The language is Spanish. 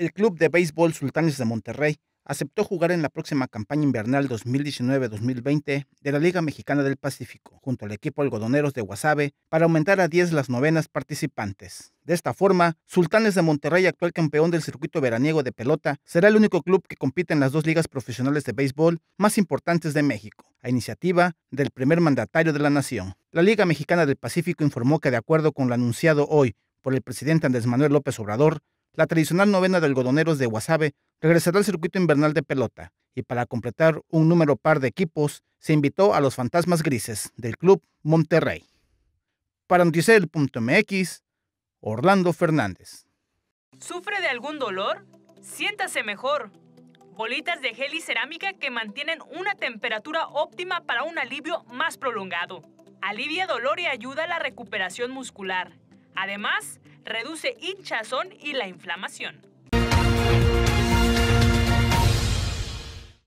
El club de béisbol Sultanes de Monterrey aceptó jugar en la próxima campaña invernal 2019-2020 de la Liga Mexicana del Pacífico, junto al equipo algodoneros de Guasave, para aumentar a 10 las novenas participantes. De esta forma, Sultanes de Monterrey, actual campeón del circuito veraniego de pelota, será el único club que compite en las dos ligas profesionales de béisbol más importantes de México, a iniciativa del primer mandatario de la nación. La Liga Mexicana del Pacífico informó que, de acuerdo con lo anunciado hoy por el presidente Andrés Manuel López Obrador, la tradicional novena de algodoneros de Guasave regresará al circuito invernal de pelota, y para completar un número par de equipos, se invitó a los fantasmas grises del club Monterrey. Para Noticiel.mx, Orlando Fernández. ¿Sufre de algún dolor? Siéntase mejor. Bolitas de gel y cerámica que mantienen una temperatura óptima para un alivio más prolongado. Alivia dolor y ayuda a la recuperación muscular. Además, reduce hinchazón y la inflamación.